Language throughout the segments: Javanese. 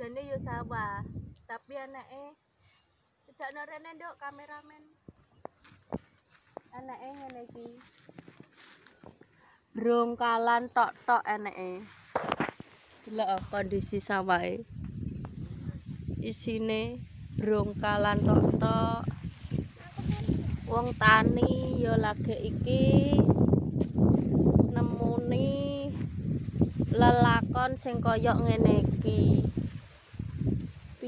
kerjane yo sawah tapi anake tidak norene nduk kameramen anake ngene iki brongkalan tok tok anake delok oh, kondisi sawahe isine brongkalan tok tok wong tani yo lagi iki nemuni lelakon sing koyok ngene iki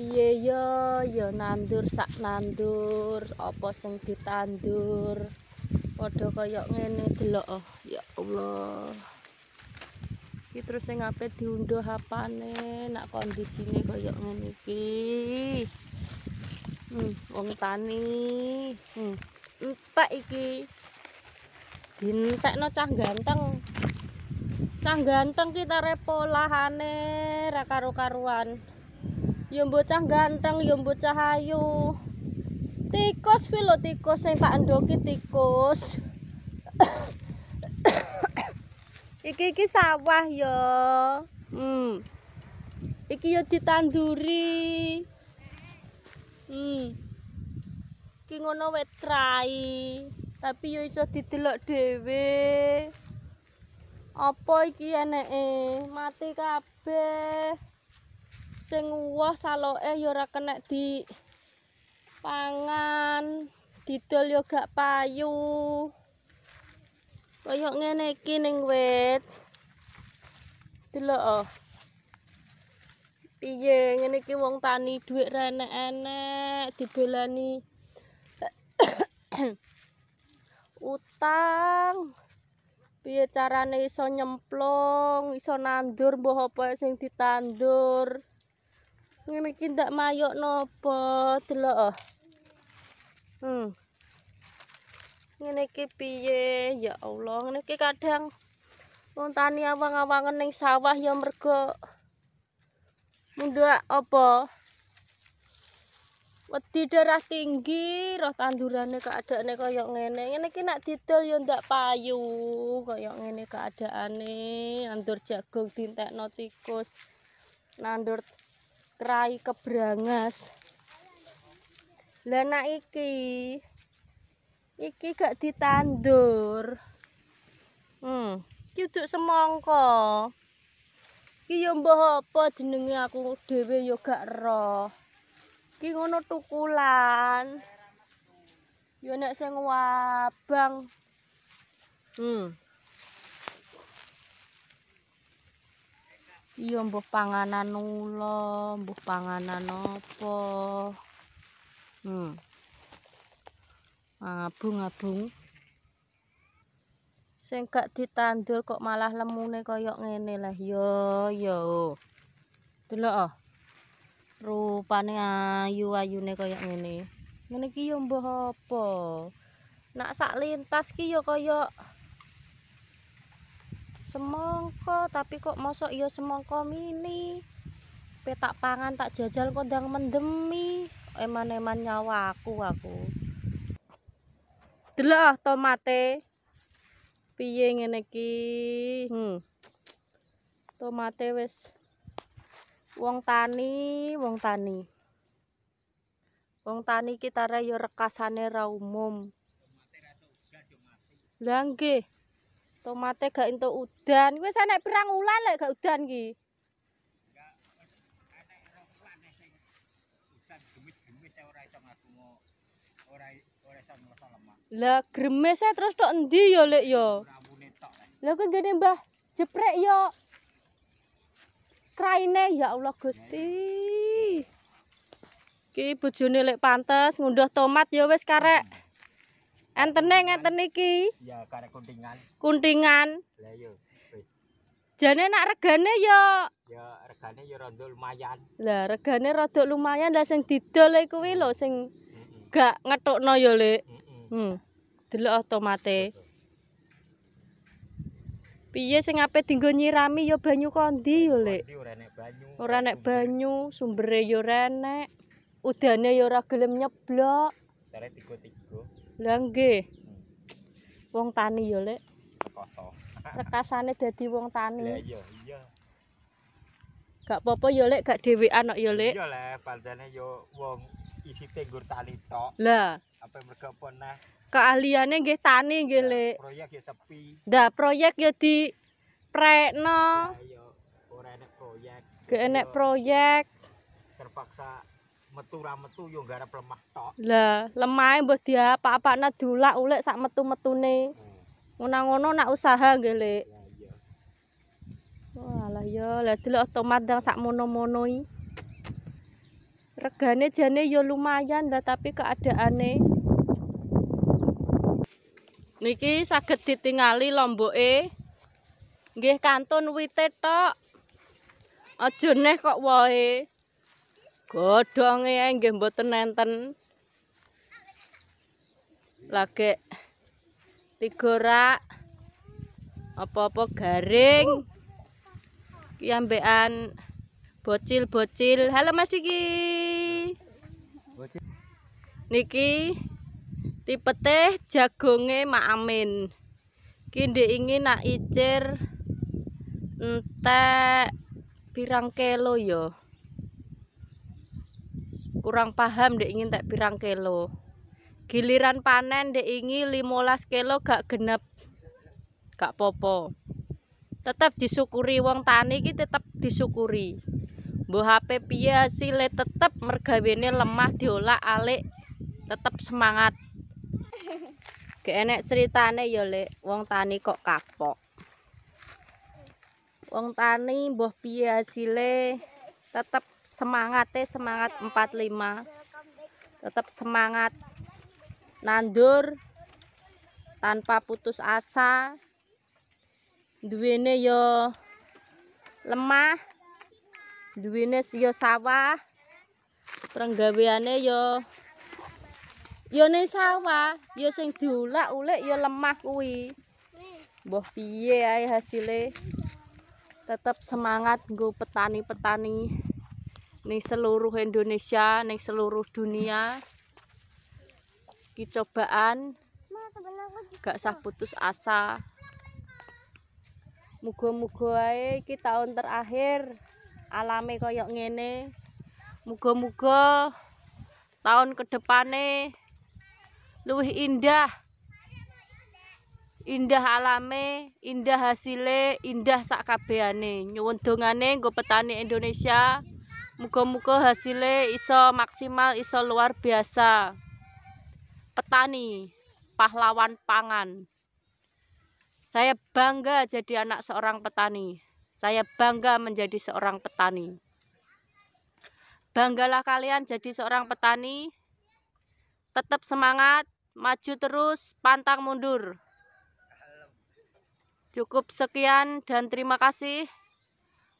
piye yo yo nandur sak nandur apa sing ditandur padha kaya ngene delok oh, ya Allah iki terus sing ape diunduh apane nak kondisine kaya ngene iki hmm, wong tani hmm entek iki dintekno cah ganteng cah ganteng kita repolahane ra karo-karuan yo bocah ganteng yo bocah ayu tikus kuwi tikus sing pak endoki tikus iki iki sawah yo hmm iki yo ditanduri hmm iki ngono wet tapi yo iso didelok dhewe apa iki eneke mati kabeh sing uwah saloke ya ora kena di pangan didol yo gak payu koyo ngene iki ning wit deloko oh. piye ngene iki wong tani dhuwit renek-enek dibelani utang piye carane iso nyemplung iso nandur mbah apa sing ditandur ngene iki ndak mayok nopo delok oh hmm ngene iki piye ya Allah ngene iki kadang wontani awang-awangen ning sawah ya mergo mundak apa wedi darah tinggi roh tandurane kaadane kaya ngene ngene iki nek didol ya ndak payu kaya ngene kaadane Nandur jagung dintekno tikus nandur krai kebrangas lena iki iki gak ditandur hmm kuduk semongko iki yo mbah apa jenenge aku dhewe yo gak roh iki ngono tukulan yo nek sing wabang hmm iyo mbuh panganan nula mbuh panganan apa hmm ah, abung-abung sing gak ditandur kok malah lemune koyok ngene lah yo yo delok oh rupane ayu-ayune koyok ngene ngene iki yo mbuh apa nak sak lintas ki yo koyok kaya... Semangka, tapi kok mosok iya semongko mini petak pangan tak jajal kok dang mendemi eman-eman nyawa aku aku delah tomate piye ngene iki hmm. tomate wis wong tani wong tani wong tani kita ra yo rekasane ra umum lha nggih Tomate gak ento udan. Wis enek pirang wulan lek gak udan iki. Lah gremes e terus tok endi yo lek yo? Lah kok gene Mbah jeprek yo. Kraine ya Allah Gusti. Ki bojone lek pantes ngundhah tomat yo wis karek. Entene ngeten iki. Ya karek kuntingan. Kuntingan. Lah yo. Jane nak regane yo. Ya regane yo rada lumayan. Lah regane rada lumayan lah sing didol kuwi lho sing gak ngetokno yo Lek. Hmm. Delok otomate. Piye sing ape dienggo nyirami yo banyu kondi yo Lek. Ora nek banyu. Ora nek banyu, sumbere yo renek. Udane yo ora gelem nyeblok. Cara digotik. Lah nggih. Wong tani ya, Lek. Rekasane dadi wong tani. Lah iya, iya. Gak apa-apa ya, Lek, gak dhewean kok ya, Lek. Iya, Lek, pancene ya wong isi tenggur tani tok. Lah, apa mergo apa nah? Keahliane nggih tani nggih, Lek. Proyek ya sepi. Ndak proyek ya di preno. Lah iya, ora enek proyek. Gak enek proyek. Terpaksa metu ra metu yo garap lemah tok. Lah, lemahe mbuh diapak-apakna dulak ulek sak metu-metune. Hmm. Ngono-ngono nak usaha nggih, Lek. lah, yo, lah delok tomat dang sak mono-monoi. Regane jane yo lumayan lah tapi keadaane. Niki saged ditingali lomboke. Nggih kantun wite tok. Aja kok wae. godhong e nggih mboten nenten lagi tiga rak apa-apa garing kiambean bocil-bocil halo Mas Diki niki tipe teh jagonge Mak Amin kinde ingin nak icir entek pirang kelo yo kurang paham dek ingin tak pirang kilo giliran panen dek ingin 15 kilo gak genep gak popo tetap disyukuri wong tani ki tetap disyukuri bu HP pia sile tetap mergawene lemah diolah alik tetap semangat gak enek ceritane ya lek wong tani kok kapok wong tani boh pia sile tetap semangat teh semangat 45 tetap semangat nandur tanpa putus asa duwene yo lemah duwene yo sawah perenggaweane yo yo ne sawah yo sing diulak ulek yo lemah kuwi mbah piye ae hasilnya tetap semangat nggo petani-petani Nih seluruh Indonesia nih seluruh dunia ki cobaan gak sah putus asa mugo mugo ae iki tahun terakhir alame koyok ngene mugo mugo, tahun kedepane luwih indah indah alame indah hasile indah sak kabehane nyuwun dongane nggo petani Indonesia Muga-muga hasilnya iso maksimal, iso luar biasa. Petani, pahlawan pangan. Saya bangga jadi anak seorang petani. Saya bangga menjadi seorang petani. Banggalah kalian jadi seorang petani. Tetap semangat, maju terus, pantang mundur. Cukup sekian dan terima kasih.